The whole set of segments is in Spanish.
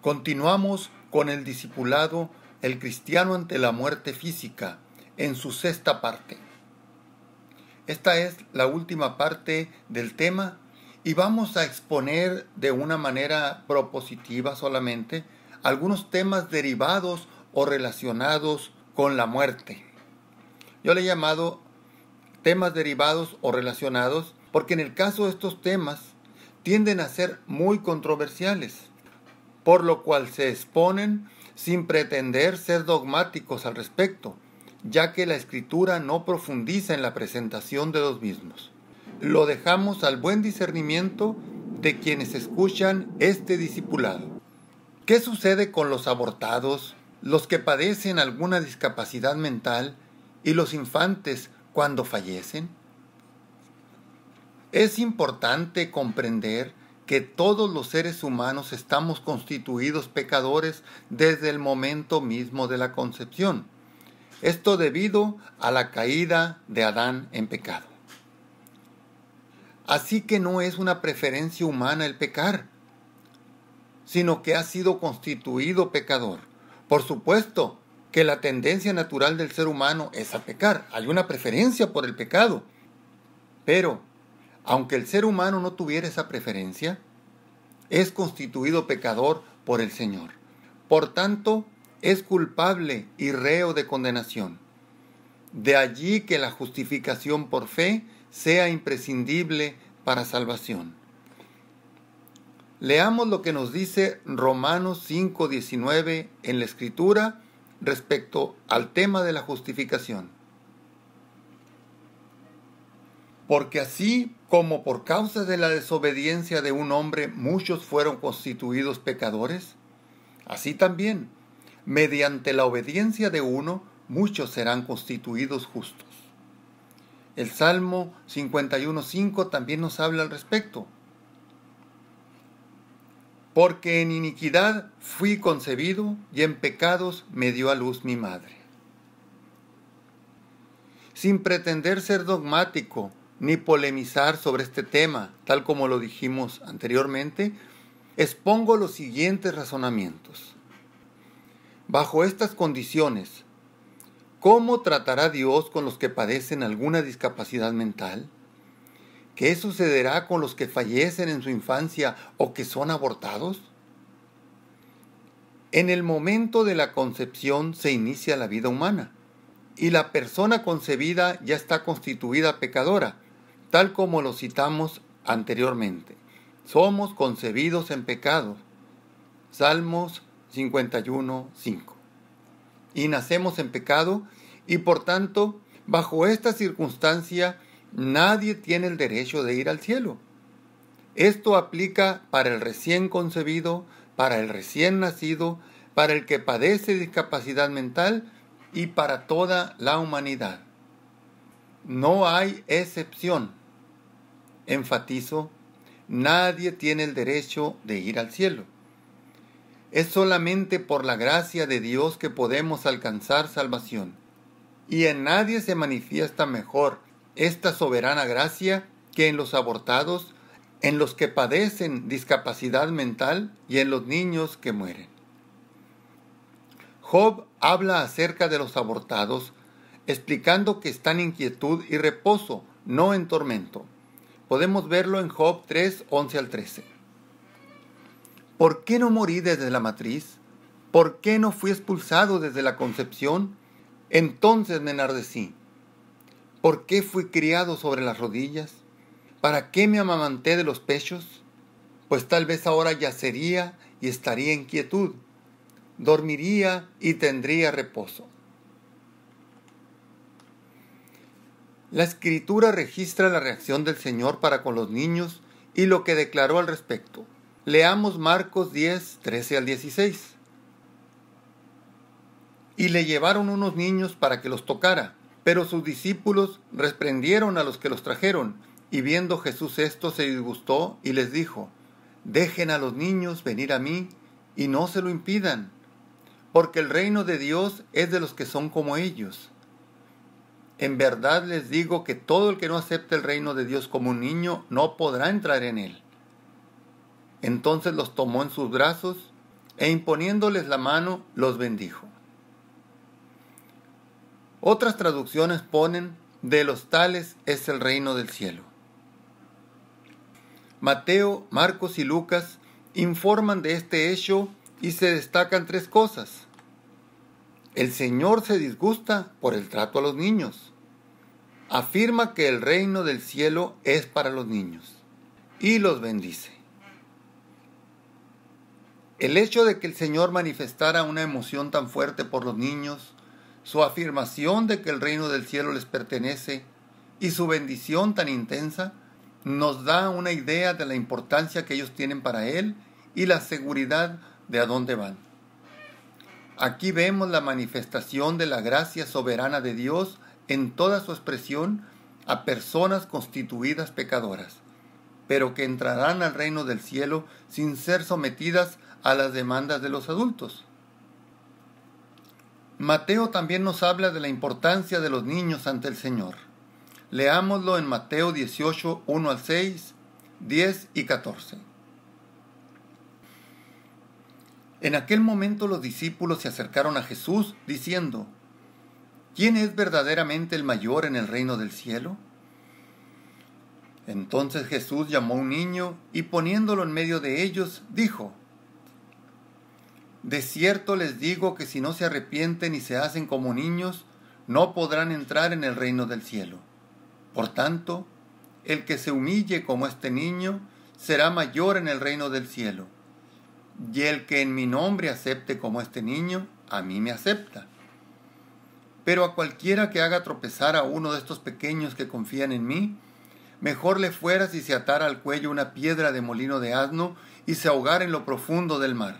Continuamos con el discipulado El cristiano ante la muerte física, en su sexta parte. Esta es la última parte del tema y vamos a exponer de una manera propositiva solamente algunos temas derivados o relacionados con la muerte. Yo le he llamado temas derivados o relacionados porque en el caso de estos temas tienden a ser muy controversiales por lo cual se exponen sin pretender ser dogmáticos al respecto, ya que la escritura no profundiza en la presentación de los mismos. Lo dejamos al buen discernimiento de quienes escuchan este discipulado. ¿Qué sucede con los abortados, los que padecen alguna discapacidad mental y los infantes cuando fallecen? Es importante comprender que todos los seres humanos estamos constituidos pecadores desde el momento mismo de la concepción. Esto debido a la caída de Adán en pecado. Así que no es una preferencia humana el pecar, sino que ha sido constituido pecador. Por supuesto que la tendencia natural del ser humano es a pecar. Hay una preferencia por el pecado. Pero aunque el ser humano no tuviera esa preferencia, es constituido pecador por el Señor. Por tanto, es culpable y reo de condenación. De allí que la justificación por fe sea imprescindible para salvación. Leamos lo que nos dice Romanos 5:19 en la Escritura respecto al tema de la justificación. Porque así como por causa de la desobediencia de un hombre muchos fueron constituidos pecadores, así también, mediante la obediencia de uno, muchos serán constituidos justos. El Salmo 51.5 también nos habla al respecto. Porque en iniquidad fui concebido y en pecados me dio a luz mi madre. Sin pretender ser dogmático, ni polemizar sobre este tema, tal como lo dijimos anteriormente, expongo los siguientes razonamientos. Bajo estas condiciones, ¿cómo tratará Dios con los que padecen alguna discapacidad mental? ¿Qué sucederá con los que fallecen en su infancia o que son abortados? En el momento de la concepción se inicia la vida humana y la persona concebida ya está constituida pecadora tal como lo citamos anteriormente. Somos concebidos en pecado. Salmos 51, 5. Y nacemos en pecado y por tanto, bajo esta circunstancia, nadie tiene el derecho de ir al cielo. Esto aplica para el recién concebido, para el recién nacido, para el que padece discapacidad mental y para toda la humanidad. No hay excepción enfatizo, nadie tiene el derecho de ir al cielo. Es solamente por la gracia de Dios que podemos alcanzar salvación. Y en nadie se manifiesta mejor esta soberana gracia que en los abortados, en los que padecen discapacidad mental y en los niños que mueren. Job habla acerca de los abortados, explicando que están en quietud y reposo, no en tormento. Podemos verlo en Job 3, 11 al 13. ¿Por qué no morí desde la matriz? ¿Por qué no fui expulsado desde la concepción? Entonces me enardecí. ¿Por qué fui criado sobre las rodillas? ¿Para qué me amamanté de los pechos? Pues tal vez ahora yacería y estaría en quietud, dormiría y tendría reposo. La escritura registra la reacción del Señor para con los niños y lo que declaró al respecto. Leamos Marcos 10, 13 al 16. Y le llevaron unos niños para que los tocara, pero sus discípulos reprendieron a los que los trajeron, y viendo Jesús esto se disgustó y les dijo, Dejen a los niños venir a mí y no se lo impidan, porque el reino de Dios es de los que son como ellos. En verdad les digo que todo el que no acepte el reino de Dios como un niño no podrá entrar en él. Entonces los tomó en sus brazos e imponiéndoles la mano los bendijo. Otras traducciones ponen, de los tales es el reino del cielo. Mateo, Marcos y Lucas informan de este hecho y se destacan tres cosas. El Señor se disgusta por el trato a los niños afirma que el reino del cielo es para los niños y los bendice. El hecho de que el Señor manifestara una emoción tan fuerte por los niños, su afirmación de que el reino del cielo les pertenece y su bendición tan intensa, nos da una idea de la importancia que ellos tienen para Él y la seguridad de a dónde van. Aquí vemos la manifestación de la gracia soberana de Dios en toda su expresión a personas constituidas pecadoras, pero que entrarán al reino del cielo sin ser sometidas a las demandas de los adultos. Mateo también nos habla de la importancia de los niños ante el Señor. Leámoslo en Mateo 18, 1 al 6, 10 y 14. En aquel momento los discípulos se acercaron a Jesús diciendo, ¿Quién es verdaderamente el mayor en el reino del cielo? Entonces Jesús llamó a un niño y poniéndolo en medio de ellos, dijo, De cierto les digo que si no se arrepienten y se hacen como niños, no podrán entrar en el reino del cielo. Por tanto, el que se humille como este niño será mayor en el reino del cielo. Y el que en mi nombre acepte como este niño, a mí me acepta. Pero a cualquiera que haga tropezar a uno de estos pequeños que confían en mí, mejor le fuera si se atara al cuello una piedra de molino de asno y se ahogara en lo profundo del mar.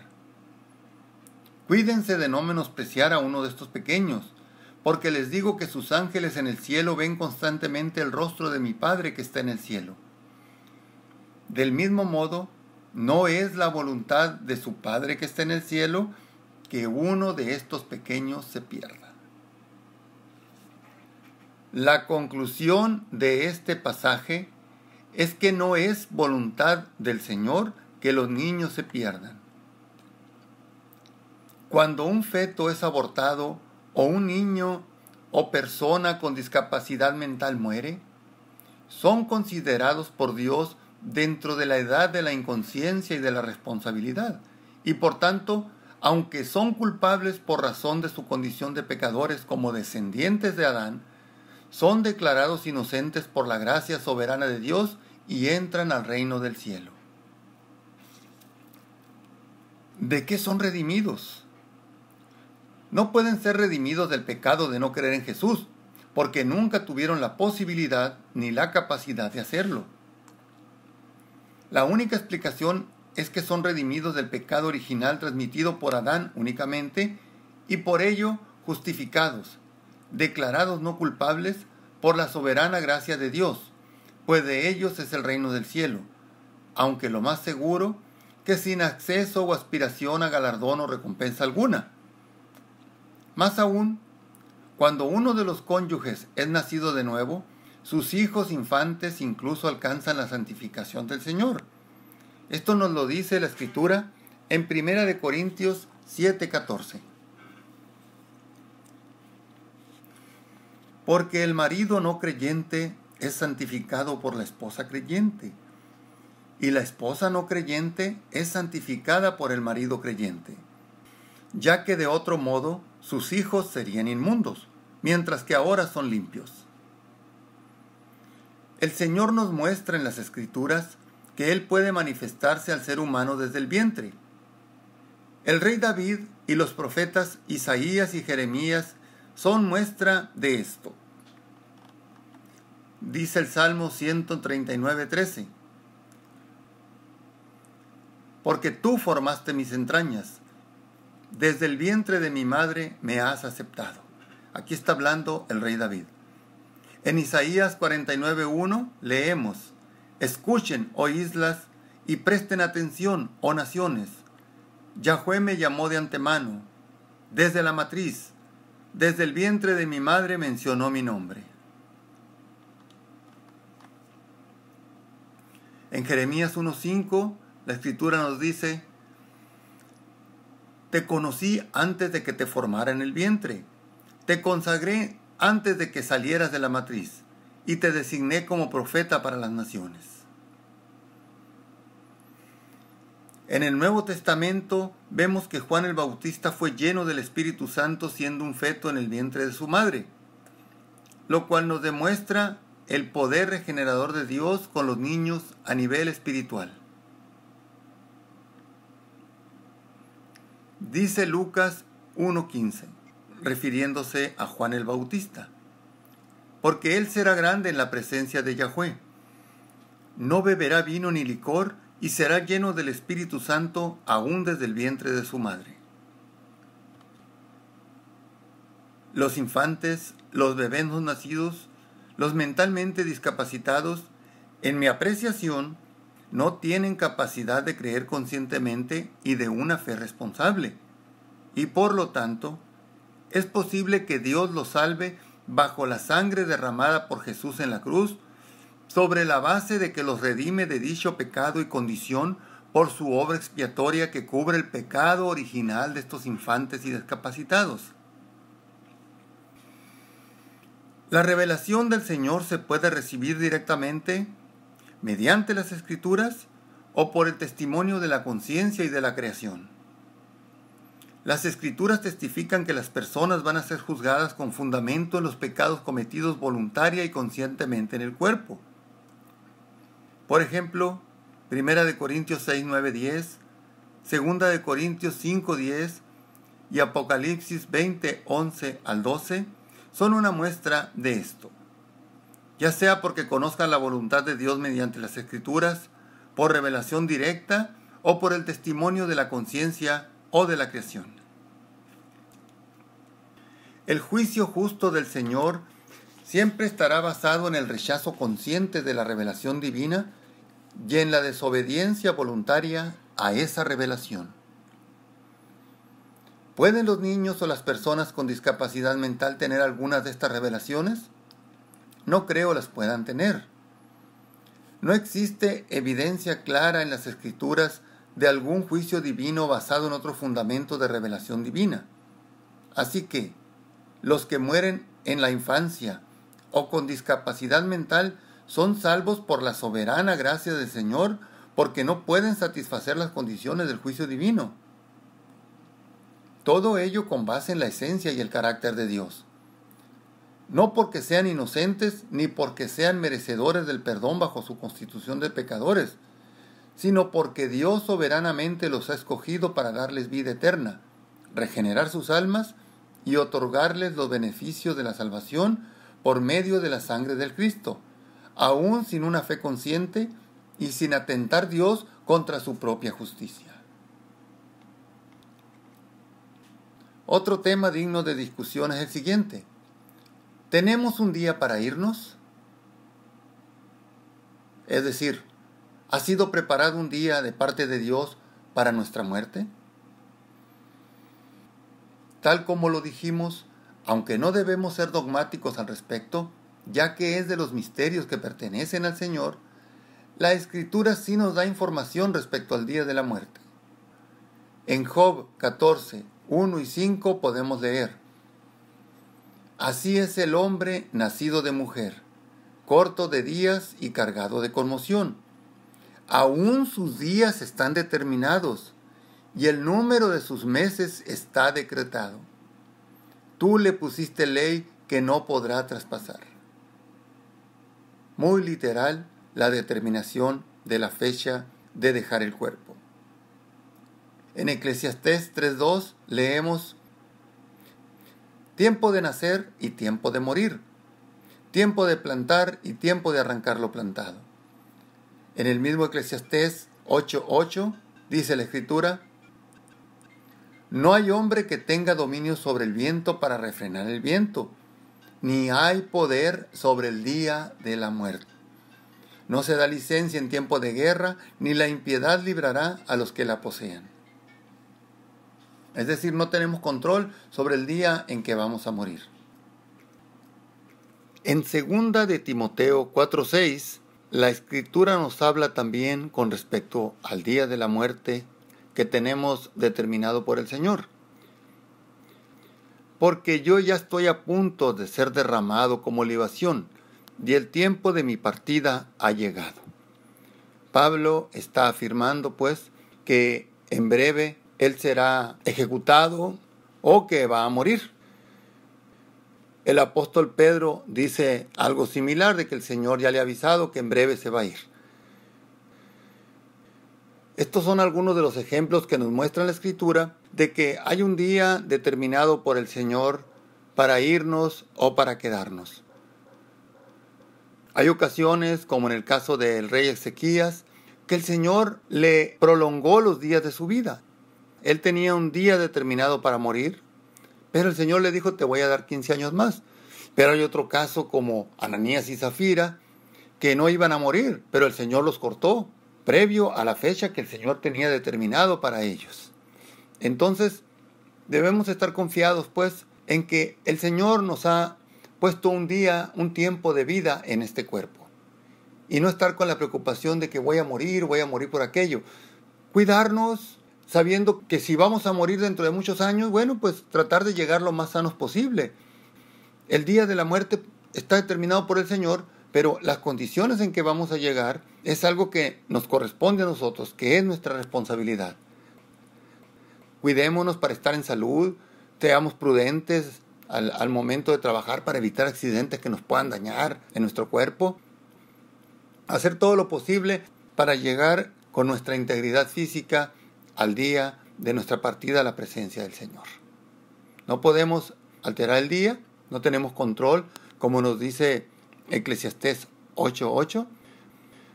Cuídense de no menospreciar a uno de estos pequeños, porque les digo que sus ángeles en el cielo ven constantemente el rostro de mi Padre que está en el cielo. Del mismo modo, no es la voluntad de su Padre que está en el cielo que uno de estos pequeños se pierda. La conclusión de este pasaje es que no es voluntad del Señor que los niños se pierdan. Cuando un feto es abortado o un niño o persona con discapacidad mental muere, son considerados por Dios dentro de la edad de la inconsciencia y de la responsabilidad, y por tanto, aunque son culpables por razón de su condición de pecadores como descendientes de Adán, son declarados inocentes por la gracia soberana de Dios y entran al reino del cielo. ¿De qué son redimidos? No pueden ser redimidos del pecado de no creer en Jesús, porque nunca tuvieron la posibilidad ni la capacidad de hacerlo. La única explicación es que son redimidos del pecado original transmitido por Adán únicamente y por ello justificados, declarados no culpables por la soberana gracia de Dios, pues de ellos es el reino del cielo, aunque lo más seguro que sin acceso o aspiración a galardón o recompensa alguna. Más aún, cuando uno de los cónyuges es nacido de nuevo, sus hijos infantes incluso alcanzan la santificación del Señor. Esto nos lo dice la Escritura en primera de Corintios 7:14. Porque el marido no creyente es santificado por la esposa creyente. Y la esposa no creyente es santificada por el marido creyente. Ya que de otro modo sus hijos serían inmundos, mientras que ahora son limpios. El Señor nos muestra en las Escrituras que Él puede manifestarse al ser humano desde el vientre. El rey David y los profetas Isaías y Jeremías son muestra de esto. Dice el Salmo 139, 13. Porque tú formaste mis entrañas, desde el vientre de mi madre me has aceptado. Aquí está hablando el rey David. En Isaías 49.1 leemos, Escuchen, oh islas, y presten atención, oh naciones. Yahweh me llamó de antemano, desde la matriz, desde el vientre de mi madre mencionó mi nombre. En Jeremías 1.5 la escritura nos dice, te conocí antes de que te formara en el vientre, te consagré antes de que salieras de la matriz y te designé como profeta para las naciones. En el Nuevo Testamento vemos que Juan el Bautista fue lleno del Espíritu Santo siendo un feto en el vientre de su madre, lo cual nos demuestra el poder regenerador de Dios con los niños a nivel espiritual. Dice Lucas 1.15, refiriéndose a Juan el Bautista, porque él será grande en la presencia de Yahweh. No beberá vino ni licor, y será lleno del Espíritu Santo aún desde el vientre de su madre. Los infantes, los bebés no nacidos, los mentalmente discapacitados, en mi apreciación, no tienen capacidad de creer conscientemente y de una fe responsable. Y por lo tanto, es posible que Dios los salve bajo la sangre derramada por Jesús en la cruz sobre la base de que los redime de dicho pecado y condición por su obra expiatoria que cubre el pecado original de estos infantes y discapacitados. La revelación del Señor se puede recibir directamente mediante las escrituras o por el testimonio de la conciencia y de la creación. Las escrituras testifican que las personas van a ser juzgadas con fundamento en los pecados cometidos voluntaria y conscientemente en el cuerpo por ejemplo, 1 de Corintios 6, 9, 10, 2 de Corintios 5, 10 y Apocalipsis 20, 11 al 12 son una muestra de esto. Ya sea porque conozcan la voluntad de Dios mediante las escrituras, por revelación directa o por el testimonio de la conciencia o de la creación. El juicio justo del Señor siempre estará basado en el rechazo consciente de la revelación divina y en la desobediencia voluntaria a esa revelación. ¿Pueden los niños o las personas con discapacidad mental tener algunas de estas revelaciones? No creo las puedan tener. No existe evidencia clara en las escrituras de algún juicio divino basado en otro fundamento de revelación divina. Así que, los que mueren en la infancia o con discapacidad mental son salvos por la soberana gracia del Señor porque no pueden satisfacer las condiciones del juicio divino. Todo ello con base en la esencia y el carácter de Dios. No porque sean inocentes ni porque sean merecedores del perdón bajo su constitución de pecadores, sino porque Dios soberanamente los ha escogido para darles vida eterna, regenerar sus almas y otorgarles los beneficios de la salvación por medio de la sangre del Cristo aún sin una fe consciente y sin atentar Dios contra su propia justicia. Otro tema digno de discusión es el siguiente. ¿Tenemos un día para irnos? Es decir, ¿ha sido preparado un día de parte de Dios para nuestra muerte? Tal como lo dijimos, aunque no debemos ser dogmáticos al respecto, ya que es de los misterios que pertenecen al Señor, la escritura sí nos da información respecto al día de la muerte. En Job 14, 1 y 5 podemos leer, Así es el hombre nacido de mujer, corto de días y cargado de conmoción. Aún sus días están determinados y el número de sus meses está decretado. Tú le pusiste ley que no podrá traspasar muy literal la determinación de la fecha de dejar el cuerpo. En Eclesiastés 3.2 leemos, tiempo de nacer y tiempo de morir, tiempo de plantar y tiempo de arrancar lo plantado. En el mismo Eclesiastés 8.8 dice la escritura, no hay hombre que tenga dominio sobre el viento para refrenar el viento, ni hay poder sobre el día de la muerte. No se da licencia en tiempo de guerra, ni la impiedad librará a los que la posean. Es decir, no tenemos control sobre el día en que vamos a morir. En segunda de Timoteo 4:6, la escritura nos habla también con respecto al día de la muerte que tenemos determinado por el Señor porque yo ya estoy a punto de ser derramado como libación, y el tiempo de mi partida ha llegado. Pablo está afirmando, pues, que en breve él será ejecutado o que va a morir. El apóstol Pedro dice algo similar de que el Señor ya le ha avisado que en breve se va a ir. Estos son algunos de los ejemplos que nos muestra la Escritura de que hay un día determinado por el Señor para irnos o para quedarnos. Hay ocasiones, como en el caso del rey Ezequías, que el Señor le prolongó los días de su vida. Él tenía un día determinado para morir, pero el Señor le dijo, te voy a dar 15 años más. Pero hay otro caso como Ananías y Zafira, que no iban a morir, pero el Señor los cortó, previo a la fecha que el Señor tenía determinado para ellos. Entonces, debemos estar confiados, pues, en que el Señor nos ha puesto un día, un tiempo de vida en este cuerpo. Y no estar con la preocupación de que voy a morir, voy a morir por aquello. Cuidarnos sabiendo que si vamos a morir dentro de muchos años, bueno, pues tratar de llegar lo más sanos posible. El día de la muerte está determinado por el Señor, pero las condiciones en que vamos a llegar es algo que nos corresponde a nosotros, que es nuestra responsabilidad. Cuidémonos para estar en salud, seamos prudentes al, momento de trabajar para evitar accidentes que nos puedan dañar en nuestro cuerpo. Hacer todo lo posible para llegar con nuestra integridad física al día de nuestra partida a la presencia del Señor. No podemos alterar el día, no tenemos control, como nos dice Eclesiastés 8:8,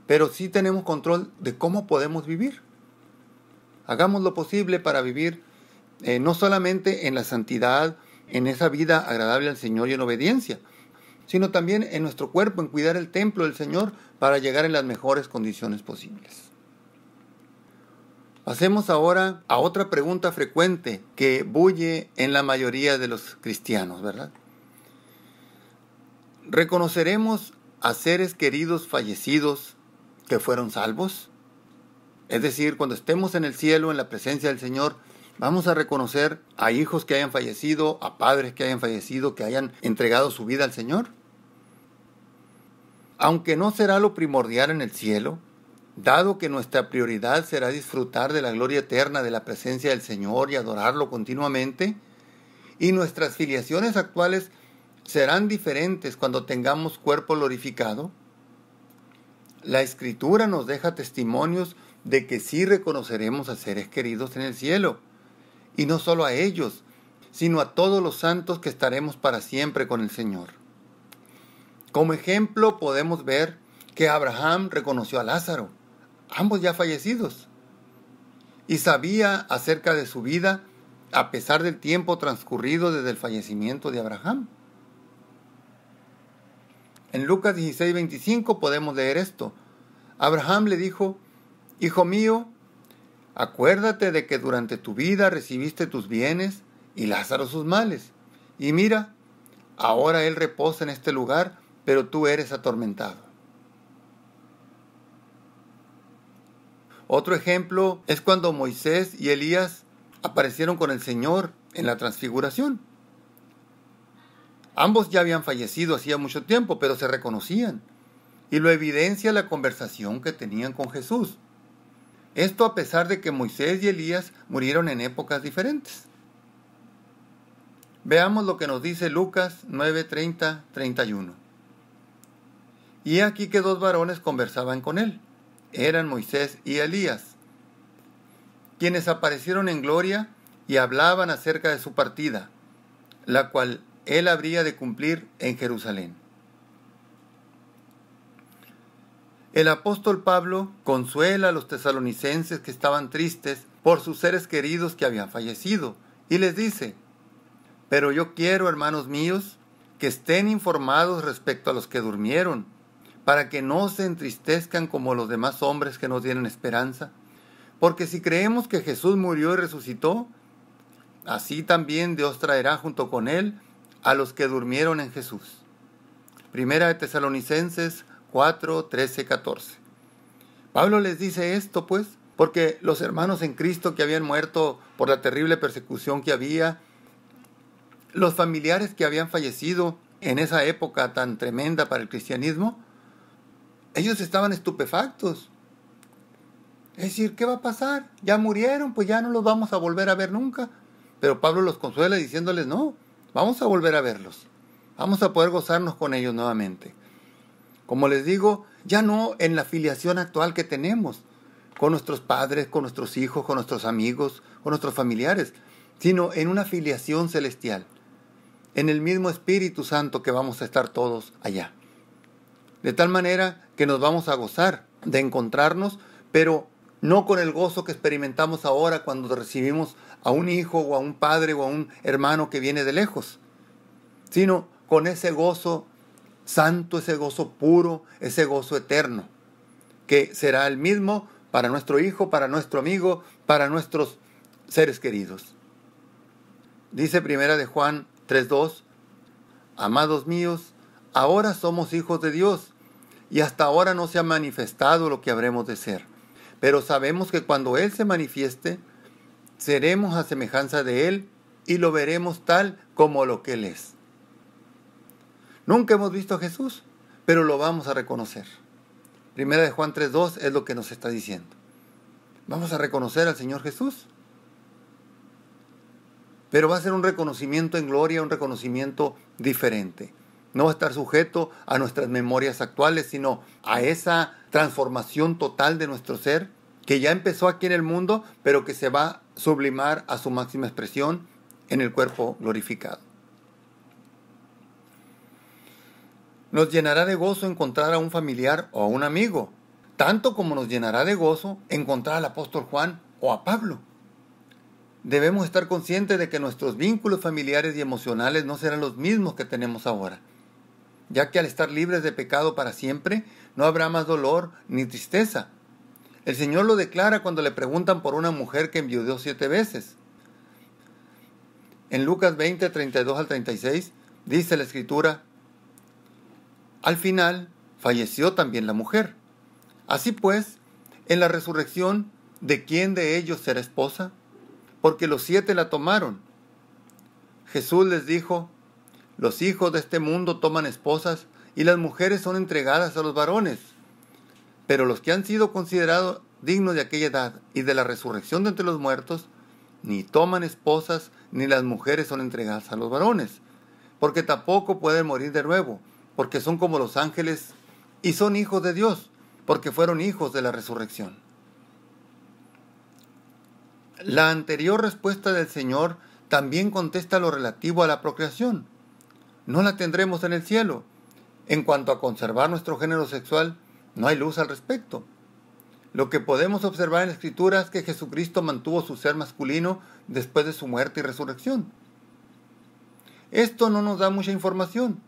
pero sí tenemos control de cómo podemos vivir. Hagamos lo posible para vivir eh, no solamente en la santidad, en esa vida agradable al Señor y en obediencia, sino también en nuestro cuerpo, en cuidar el templo del Señor para llegar en las mejores condiciones posibles. Pasemos ahora a otra pregunta frecuente que bulle en la mayoría de los cristianos, ¿verdad? ¿Reconoceremos a seres queridos fallecidos que fueron salvos? Es decir, cuando estemos en el cielo, en la presencia del Señor, Vamos a reconocer a hijos que hayan fallecido, a padres que hayan fallecido, que hayan entregado su vida al Señor. Aunque no será lo primordial en el cielo, dado que nuestra prioridad será disfrutar de la gloria eterna de la presencia del Señor y adorarlo continuamente, y nuestras filiaciones actuales serán diferentes cuando tengamos cuerpo glorificado, la Escritura nos deja testimonios de que sí reconoceremos a seres queridos en el cielo, y no solo a ellos, sino a todos los santos que estaremos para siempre con el Señor. Como ejemplo podemos ver que Abraham reconoció a Lázaro, ambos ya fallecidos, y sabía acerca de su vida a pesar del tiempo transcurrido desde el fallecimiento de Abraham. En Lucas 16.25 podemos leer esto. Abraham le dijo, Hijo mío, acuérdate de que durante tu vida recibiste tus bienes y Lázaro sus males. Y mira, ahora él reposa en este lugar, pero tú eres atormentado. Otro ejemplo es cuando Moisés y Elías aparecieron con el Señor en la transfiguración. Ambos ya habían fallecido hacía mucho tiempo, pero se reconocían. Y lo evidencia la conversación que tenían con Jesús. Esto a pesar de que Moisés y Elías murieron en épocas diferentes. Veamos lo que nos dice Lucas 9:30, 31. Y aquí que dos varones conversaban con él. Eran Moisés y Elías, quienes aparecieron en gloria y hablaban acerca de su partida, la cual él habría de cumplir en Jerusalén. El apóstol Pablo consuela a los tesalonicenses que estaban tristes por sus seres queridos que habían fallecido y les dice, pero yo quiero, hermanos míos, que estén informados respecto a los que durmieron, para que no se entristezcan como los demás hombres que no tienen esperanza. Porque si creemos que Jesús murió y resucitó, así también Dios traerá junto con él a los que durmieron en Jesús. Primera de Tesalonicenses 4, 13, 14. Pablo les dice esto, pues, porque los hermanos en Cristo que habían muerto por la terrible persecución que había, los familiares que habían fallecido en esa época tan tremenda para el cristianismo, ellos estaban estupefactos. Es decir, ¿qué va a pasar? Ya murieron, pues ya no los vamos a volver a ver nunca. Pero Pablo los consuela diciéndoles, no, vamos a volver a verlos. Vamos a poder gozarnos con ellos nuevamente. Como les digo, ya no en la filiación actual que tenemos con nuestros padres, con nuestros hijos, con nuestros amigos, con nuestros familiares, sino en una filiación celestial, en el mismo Espíritu Santo que vamos a estar todos allá. De tal manera que nos vamos a gozar de encontrarnos, pero no con el gozo que experimentamos ahora cuando recibimos a un hijo o a un padre o a un hermano que viene de lejos, sino con ese gozo santo, ese gozo puro, ese gozo eterno, que será el mismo para nuestro hijo, para nuestro amigo, para nuestros seres queridos. Dice primera de Juan 3.2, amados míos, ahora somos hijos de Dios y hasta ahora no se ha manifestado lo que habremos de ser, pero sabemos que cuando Él se manifieste, seremos a semejanza de Él y lo veremos tal como lo que Él es. Nunca hemos visto a Jesús, pero lo vamos a reconocer. Primera de Juan 3.2 es lo que nos está diciendo. Vamos a reconocer al Señor Jesús. Pero va a ser un reconocimiento en gloria, un reconocimiento diferente. No va a estar sujeto a nuestras memorias actuales, sino a esa transformación total de nuestro ser que ya empezó aquí en el mundo, pero que se va a sublimar a su máxima expresión en el cuerpo glorificado. Nos llenará de gozo encontrar a un familiar o a un amigo, tanto como nos llenará de gozo encontrar al apóstol Juan o a Pablo. Debemos estar conscientes de que nuestros vínculos familiares y emocionales no serán los mismos que tenemos ahora, ya que al estar libres de pecado para siempre, no habrá más dolor ni tristeza. El Señor lo declara cuando le preguntan por una mujer que enviudó siete veces. En Lucas 20, 32 al 36, dice la Escritura, al final falleció también la mujer. Así pues, en la resurrección, ¿de quién de ellos será esposa? Porque los siete la tomaron. Jesús les dijo, los hijos de este mundo toman esposas y las mujeres son entregadas a los varones. Pero los que han sido considerados dignos de aquella edad y de la resurrección de entre los muertos, ni toman esposas, ni las mujeres son entregadas a los varones, porque tampoco pueden morir de nuevo porque son como los ángeles y son hijos de Dios, porque fueron hijos de la resurrección. La anterior respuesta del Señor también contesta lo relativo a la procreación. No la tendremos en el cielo. En cuanto a conservar nuestro género sexual, no hay luz al respecto. Lo que podemos observar en la Escritura es que Jesucristo mantuvo su ser masculino después de su muerte y resurrección. Esto no nos da mucha información,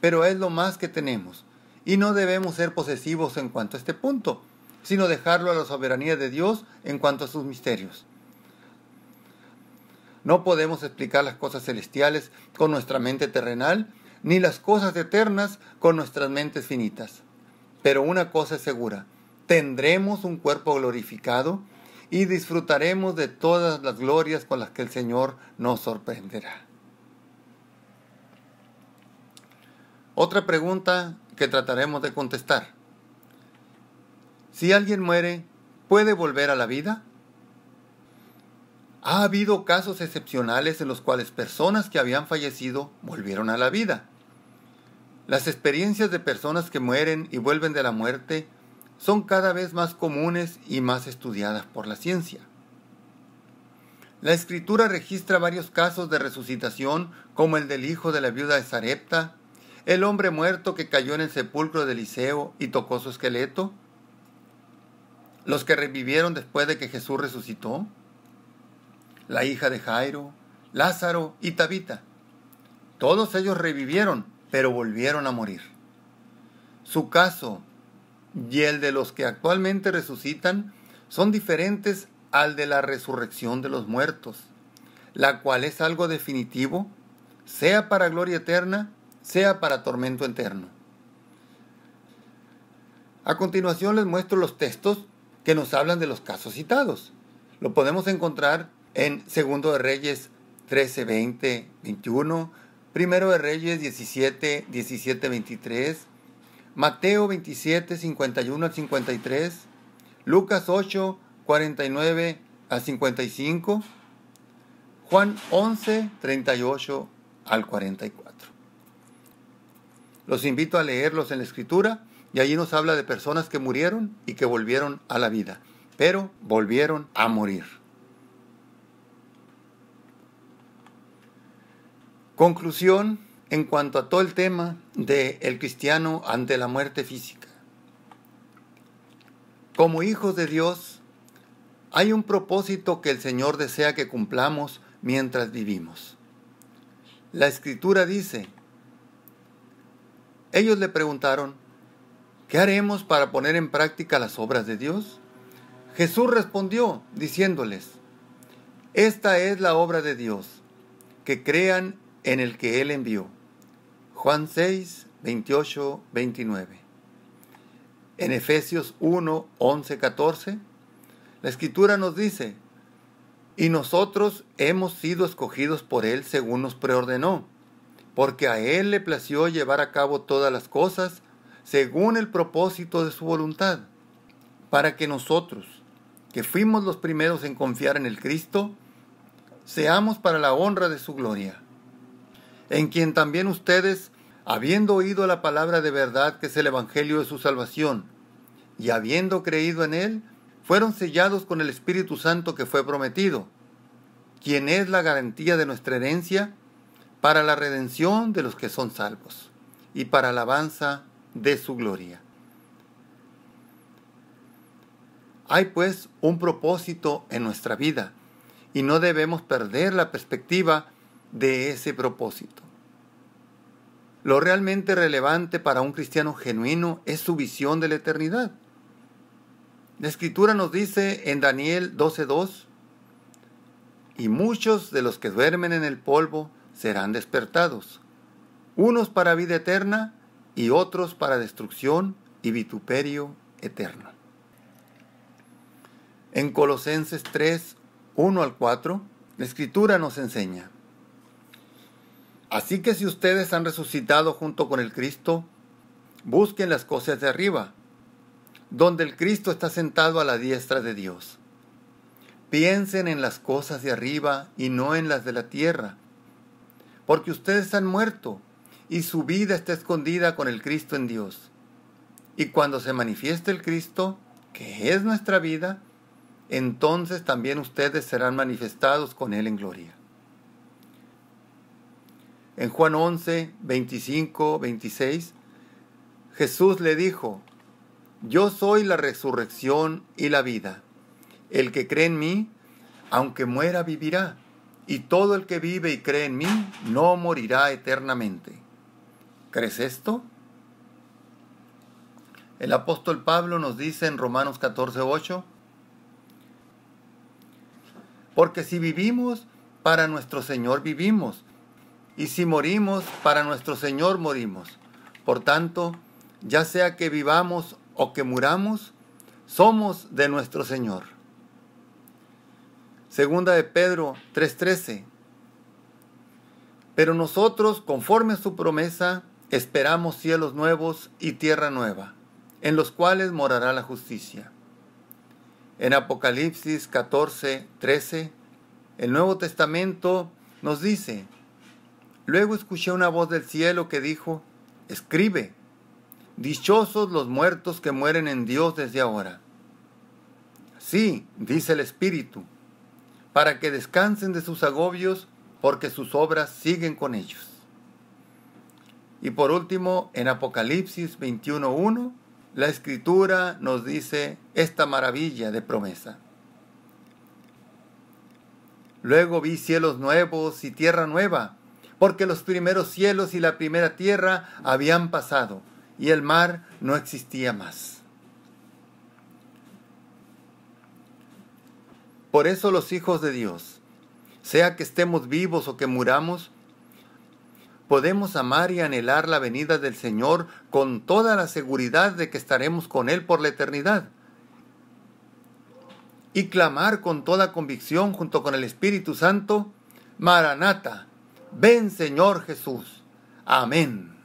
pero es lo más que tenemos. Y no debemos ser posesivos en cuanto a este punto, sino dejarlo a la soberanía de Dios en cuanto a sus misterios. No podemos explicar las cosas celestiales con nuestra mente terrenal, ni las cosas eternas con nuestras mentes finitas. Pero una cosa es segura, tendremos un cuerpo glorificado y disfrutaremos de todas las glorias con las que el Señor nos sorprenderá. Otra pregunta que trataremos de contestar. Si alguien muere, ¿puede volver a la vida? Ha habido casos excepcionales en los cuales personas que habían fallecido volvieron a la vida. Las experiencias de personas que mueren y vuelven de la muerte son cada vez más comunes y más estudiadas por la ciencia. La escritura registra varios casos de resucitación como el del hijo de la viuda de Sarepta el hombre muerto que cayó en el sepulcro de Eliseo y tocó su esqueleto, los que revivieron después de que Jesús resucitó, la hija de Jairo, Lázaro y Tabita. Todos ellos revivieron, pero volvieron a morir. Su caso y el de los que actualmente resucitan son diferentes al de la resurrección de los muertos, la cual es algo definitivo, sea para gloria eterna sea para tormento eterno. A continuación les muestro los textos que nos hablan de los casos citados. Lo podemos encontrar en 2 de Reyes 13, 20, 21, 1 de Reyes 17, 17, 23, Mateo 27, 51 al 53, Lucas 8, 49 al 55, Juan 11, 38 al 44. Los invito a leerlos en la escritura y allí nos habla de personas que murieron y que volvieron a la vida, pero volvieron a morir. Conclusión en cuanto a todo el tema del cristiano ante la muerte física. Como hijos de Dios, hay un propósito que el Señor desea que cumplamos mientras vivimos. La escritura dice, ellos le preguntaron, ¿qué haremos para poner en práctica las obras de Dios? Jesús respondió diciéndoles, Esta es la obra de Dios, que crean en el que Él envió. Juan 6, 28, 29. En Efesios 1, 11, 14, la escritura nos dice, y nosotros hemos sido escogidos por Él según nos preordenó porque a Él le plació llevar a cabo todas las cosas según el propósito de su voluntad, para que nosotros, que fuimos los primeros en confiar en el Cristo, seamos para la honra de su gloria, en quien también ustedes, habiendo oído la palabra de verdad que es el Evangelio de su salvación, y habiendo creído en él, fueron sellados con el Espíritu Santo que fue prometido, quien es la garantía de nuestra herencia, para la redención de los que son salvos y para alabanza de su gloria. Hay pues un propósito en nuestra vida y no debemos perder la perspectiva de ese propósito. Lo realmente relevante para un cristiano genuino es su visión de la eternidad. La escritura nos dice en Daniel 12:2, y muchos de los que duermen en el polvo serán despertados, unos para vida eterna y otros para destrucción y vituperio eterno. En Colosenses 3, 1 al 4, la escritura nos enseña, Así que si ustedes han resucitado junto con el Cristo, busquen las cosas de arriba, donde el Cristo está sentado a la diestra de Dios. Piensen en las cosas de arriba y no en las de la tierra, porque ustedes han muerto y su vida está escondida con el Cristo en Dios. Y cuando se manifieste el Cristo, que es nuestra vida, entonces también ustedes serán manifestados con Él en gloria. En Juan 11, 25, 26, Jesús le dijo, Yo soy la resurrección y la vida. El que cree en mí, aunque muera, vivirá y todo el que vive y cree en mí no morirá eternamente. ¿Crees esto? El apóstol Pablo nos dice en Romanos 8. porque si vivimos, para nuestro Señor vivimos, y si morimos, para nuestro Señor morimos. Por tanto, ya sea que vivamos o que muramos, somos de nuestro Señor. Segunda de Pedro 3:13. Pero nosotros, conforme a su promesa, esperamos cielos nuevos y tierra nueva, en los cuales morará la justicia. En Apocalipsis 14.13 el Nuevo Testamento nos dice, Luego escuché una voz del cielo que dijo, Escribe, dichosos los muertos que mueren en Dios desde ahora. Sí, dice el Espíritu, para que descansen de sus agobios, porque sus obras siguen con ellos. Y por último, en Apocalipsis 21.1, la escritura nos dice esta maravilla de promesa. Luego vi cielos nuevos y tierra nueva, porque los primeros cielos y la primera tierra habían pasado, y el mar no existía más. Por eso los hijos de Dios, sea que estemos vivos o que muramos, podemos amar y anhelar la venida del Señor con toda la seguridad de que estaremos con Él por la eternidad. Y clamar con toda convicción junto con el Espíritu Santo, Maranata, ven Señor Jesús. Amén.